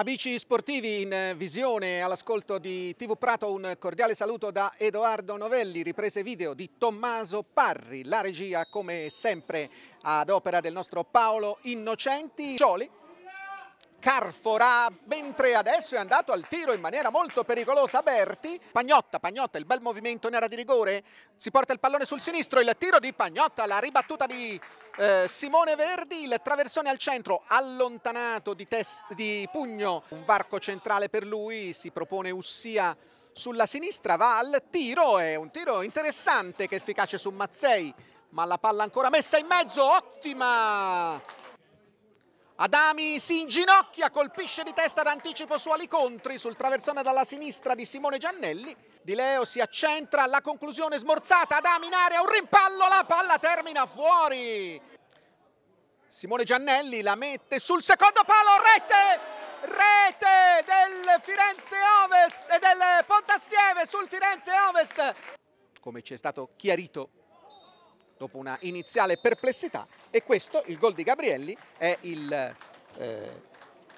Amici sportivi in visione all'ascolto di TV Prato, un cordiale saluto da Edoardo Novelli, riprese video di Tommaso Parri, la regia come sempre ad opera del nostro Paolo Innocenti. Cioli, Carfora, mentre adesso è andato al tiro in maniera molto pericolosa Berti. Pagnotta, Pagnotta, il bel movimento in area di rigore, si porta il pallone sul sinistro, il tiro di Pagnotta, la ribattuta di eh, Simone Verdi, il traversone al centro, allontanato di, di pugno, un varco centrale per lui, si propone Ussia sulla sinistra, va al tiro, è un tiro interessante che efficace su Mazzei, ma la palla ancora messa in mezzo, ottima Adami si inginocchia, colpisce di testa d'anticipo su Alicontri sul traversone dalla sinistra di Simone Giannelli. Di Leo si accentra, la conclusione smorzata, Adami in area, un rimpallo, la palla termina fuori. Simone Giannelli la mette sul secondo palo, rete, rete del Firenze Ovest e eh, del Pontassieve sul Firenze Ovest. Come ci è stato chiarito dopo una iniziale perplessità e questo, il gol di Gabrielli, è il, eh,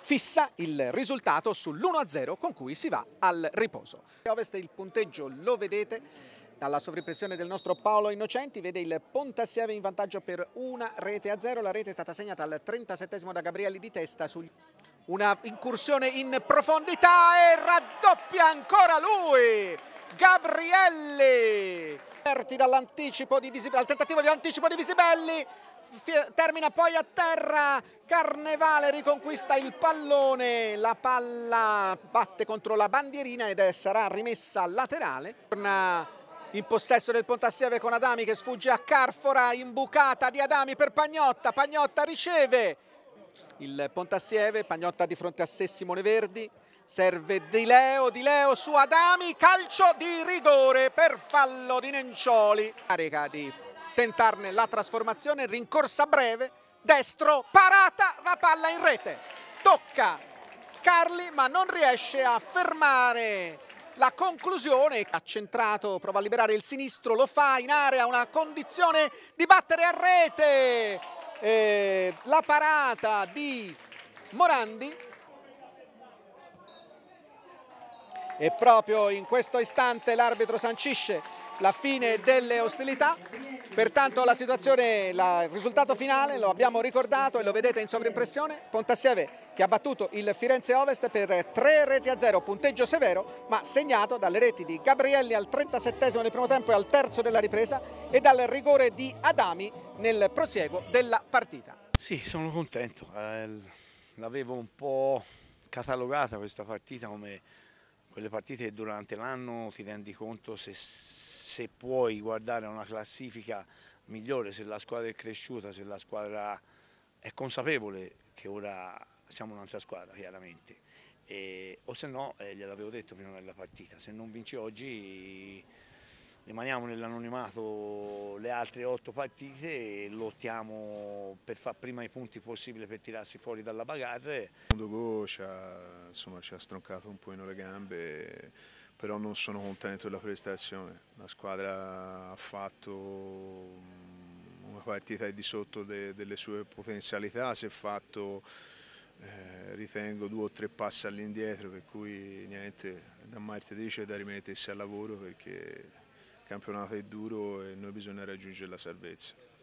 fissa il risultato sull'1-0 con cui si va al riposo. Ovest il punteggio lo vedete dalla sovrimpressione del nostro Paolo Innocenti vede il Pontassieve in vantaggio per una rete a zero, la rete è stata segnata al 37 da Gabrielli di testa su una incursione in profondità e raddoppia ancora lui! Gabrielli aperti dall'anticipo di Visibelli, dal tentativo di anticipo di Visibelli termina poi a terra Carnevale riconquista il pallone la palla batte contro la bandierina ed è, sarà rimessa laterale torna in possesso del Pontassieve con Adami che sfugge a Carfora imbucata di Adami per Pagnotta Pagnotta riceve il Pontassieve Pagnotta di fronte a sé Simone Verdi serve Di Leo, Di Leo su Adami, calcio di rigore per fallo di Nencioli. Carica di tentarne la trasformazione, rincorsa breve, destro, parata, la palla in rete. Tocca Carli ma non riesce a fermare la conclusione. Ha centrato, prova a liberare il sinistro, lo fa in area, una condizione di battere a rete. E eh, la parata di Morandi e proprio in questo istante l'arbitro sancisce la fine delle ostilità. Pertanto la situazione, la, il risultato finale lo abbiamo ricordato e lo vedete in sovrimpressione, Pontassieve che ha battuto il Firenze Ovest per 3 reti a 0, punteggio severo ma segnato dalle reti di Gabrielli al 37 del primo tempo e al terzo della ripresa e dal rigore di Adami nel prosieguo della partita. Sì, sono contento, eh, l'avevo un po' catalogata questa partita come quelle partite che durante l'anno ti rendi conto se, se, puoi guardare una classifica migliore, se la squadra è cresciuta, se la squadra è consapevole che ora siamo un'altra squadra chiaramente. E, o se no, eh, gliel'avevo detto prima della partita, se non vinci oggi rimaniamo nell'anonimato le altre otto partite e lottiamo per far prima i punti possibile per tirarsi fuori dalla bagarre. Mondogo ci ha, insomma, ci ha stroncato un po' le gambe, però non sono contento della prestazione. La squadra ha fatto mm, una partita di sotto de, delle sue potenzialità, si è fatto... Eh, ritengo due o tre passi all'indietro per cui niente da martedì c'è da rimettersi al lavoro perché campionato è duro e noi bisogna raggiungere la salvezza.